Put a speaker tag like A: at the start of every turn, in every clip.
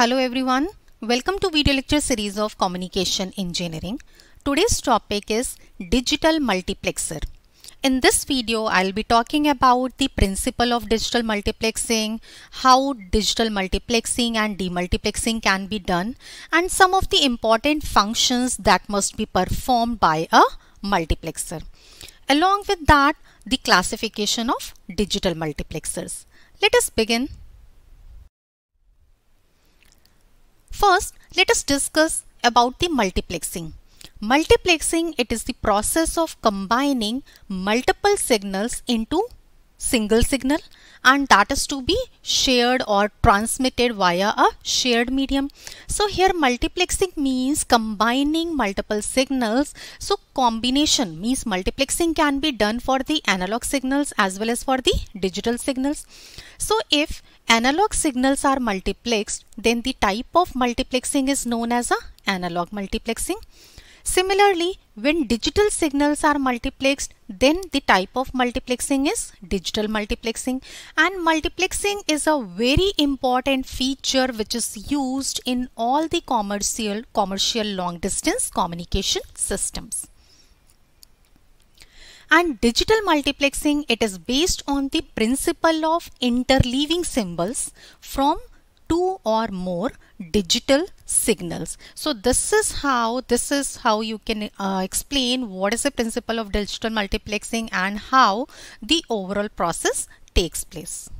A: Hello everyone. Welcome to video lecture series of Communication Engineering. Today's topic is Digital Multiplexer. In this video, I'll be talking about the principle of digital multiplexing, how digital multiplexing and demultiplexing can be done, and some of the important functions that must be performed by a multiplexer. Along with that, the classification of digital multiplexers. Let us begin First, let us discuss about the multiplexing. Multiplexing, it is the process of combining multiple signals into single signal and that is to be shared or transmitted via a shared medium. So here multiplexing means combining multiple signals. So combination means multiplexing can be done for the analog signals as well as for the digital signals. So if analog signals are multiplexed, then the type of multiplexing is known as a analog multiplexing. Similarly, when digital signals are multiplexed, then the type of multiplexing is digital multiplexing. And multiplexing is a very important feature which is used in all the commercial, commercial long distance communication systems. And digital multiplexing, it is based on the principle of interleaving symbols from two or more digital signals so this is how this is how you can uh, explain what is the principle of digital multiplexing and how the overall process takes place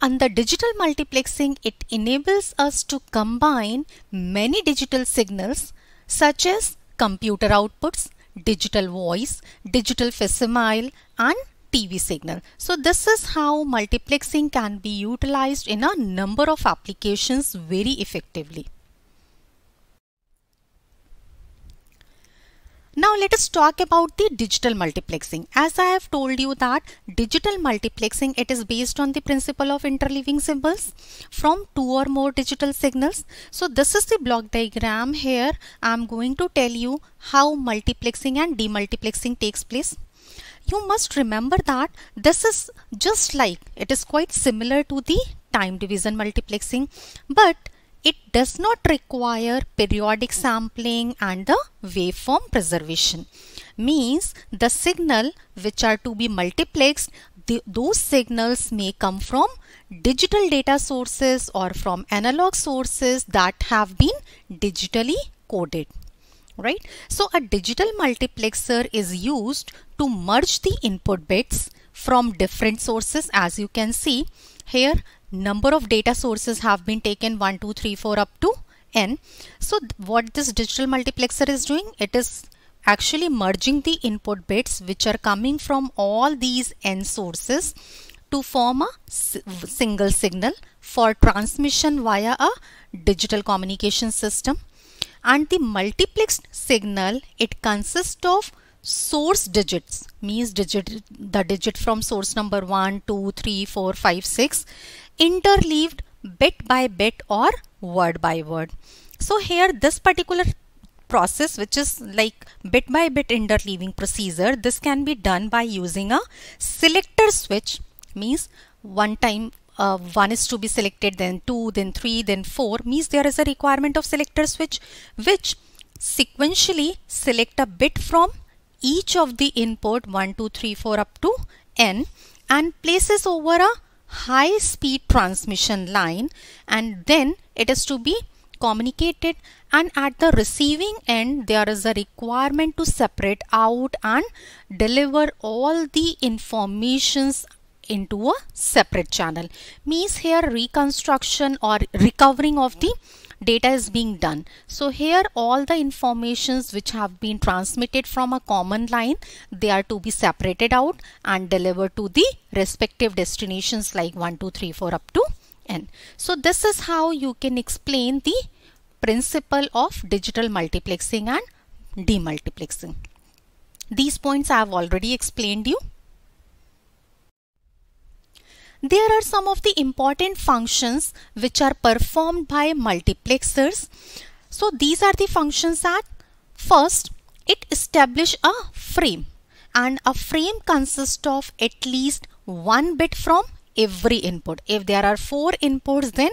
A: and the digital multiplexing it enables us to combine many digital signals such as computer outputs digital voice digital facsimile and TV signal. So this is how multiplexing can be utilized in a number of applications very effectively. Now let us talk about the digital multiplexing. As I have told you that digital multiplexing it is based on the principle of interleaving symbols from two or more digital signals. So this is the block diagram here. I am going to tell you how multiplexing and demultiplexing takes place you must remember that this is just like it is quite similar to the time division multiplexing but it does not require periodic sampling and the waveform preservation means the signal which are to be multiplexed the, those signals may come from digital data sources or from analog sources that have been digitally coded right? So a digital multiplexer is used to merge the input bits from different sources as you can see here number of data sources have been taken 1 2 3 4 up to n so what this digital multiplexer is doing it is actually merging the input bits which are coming from all these n sources to form a single signal for transmission via a digital communication system and the multiplexed signal it consists of source digits means digit the digit from source number 1 2 3 4 5 6 interleaved bit by bit or word by word so here this particular process which is like bit by bit interleaving procedure this can be done by using a selector switch means one time uh, 1 is to be selected, then 2, then 3, then 4 means there is a requirement of selector switch which sequentially select a bit from each of the input 1, 2, 3, 4 up to n and places over a high speed transmission line and then it is to be communicated and at the receiving end there is a requirement to separate out and deliver all the informations into a separate channel means here reconstruction or recovering of the data is being done. So here all the informations which have been transmitted from a common line, they are to be separated out and delivered to the respective destinations like 1, 2, 3, 4 up to n. So this is how you can explain the principle of digital multiplexing and demultiplexing. These points I have already explained you. There are some of the important functions which are performed by multiplexers. So these are the functions that first it establish a frame and a frame consists of at least one bit from every input. If there are four inputs then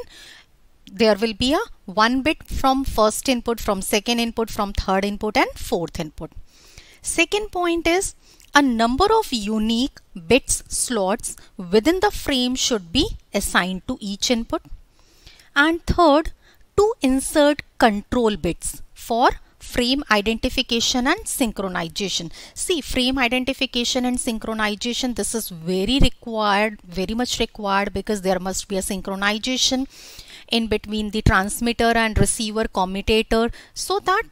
A: there will be a one bit from first input, from second input, from third input and fourth input. Second point is a number of unique bits slots within the frame should be assigned to each input. And third, to insert control bits for frame identification and synchronization. See frame identification and synchronization this is very required very much required because there must be a synchronization in between the transmitter and receiver commutator so that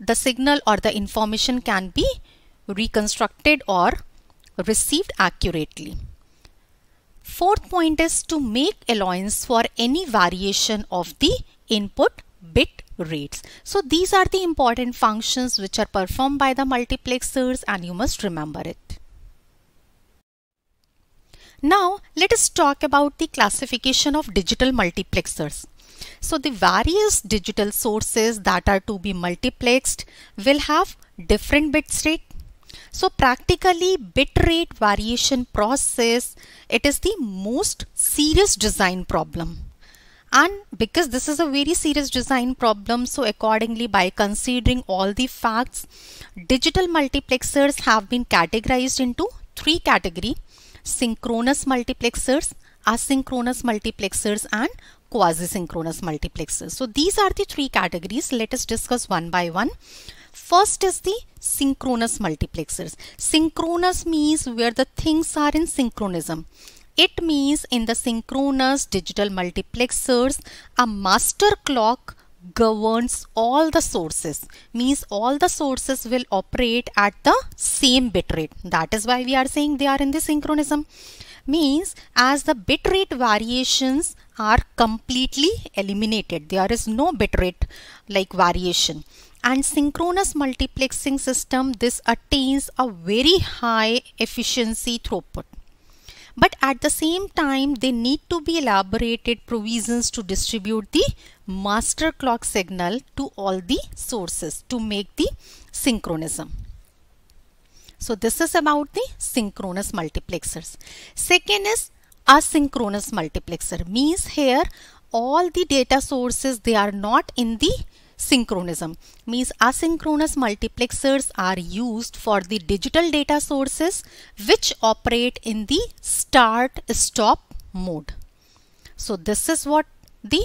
A: the signal or the information can be reconstructed or received accurately. Fourth point is to make allowance for any variation of the input bit rates. So these are the important functions which are performed by the multiplexers and you must remember it. Now let us talk about the classification of digital multiplexers. So the various digital sources that are to be multiplexed will have different bit state so practically bit rate variation process, it is the most serious design problem. And because this is a very serious design problem, so accordingly by considering all the facts, digital multiplexers have been categorized into three category, synchronous multiplexers, asynchronous multiplexers and quasi-synchronous multiplexers. So these are the three categories. Let us discuss one by one. First is the synchronous multiplexers. Synchronous means where the things are in synchronism. It means in the synchronous digital multiplexers, a master clock governs all the sources means all the sources will operate at the same bit rate that is why we are saying they are in the synchronism means as the bit rate variations are completely eliminated there is no bit rate like variation and synchronous multiplexing system this attains a very high efficiency throughput. But at the same time they need to be elaborated provisions to distribute the master clock signal to all the sources to make the synchronism. So this is about the synchronous multiplexers. Second is asynchronous multiplexer means here all the data sources they are not in the synchronism means asynchronous multiplexers are used for the digital data sources which operate in the start stop mode. So this is what the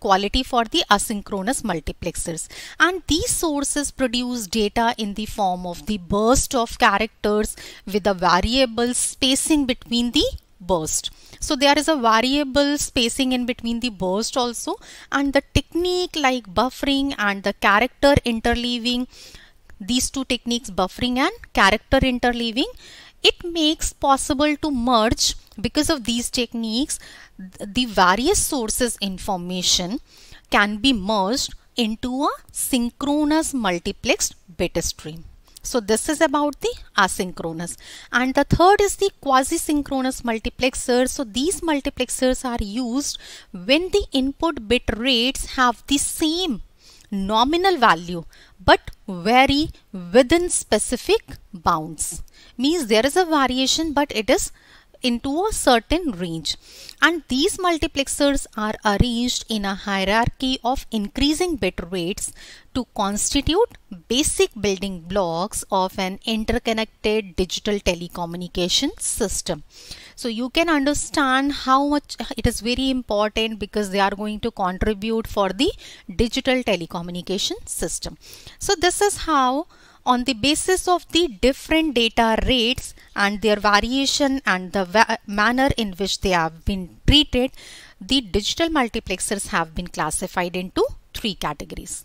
A: quality for the asynchronous multiplexers and these sources produce data in the form of the burst of characters with a variable spacing between the burst. So there is a variable spacing in between the burst also and the technique like buffering and the character interleaving these two techniques buffering and character interleaving it makes possible to merge because of these techniques the various sources information can be merged into a synchronous multiplexed bit stream. So this is about the asynchronous. And the third is the quasi-synchronous multiplexer. So these multiplexers are used when the input bit rates have the same nominal value but vary within specific bounds. Means there is a variation but it is into a certain range and these multiplexers are arranged in a hierarchy of increasing bit rates to constitute basic building blocks of an interconnected digital telecommunication system. So you can understand how much it is very important because they are going to contribute for the digital telecommunication system. So this is how on the basis of the different data rates and their variation and the va manner in which they have been treated, the digital multiplexers have been classified into three categories.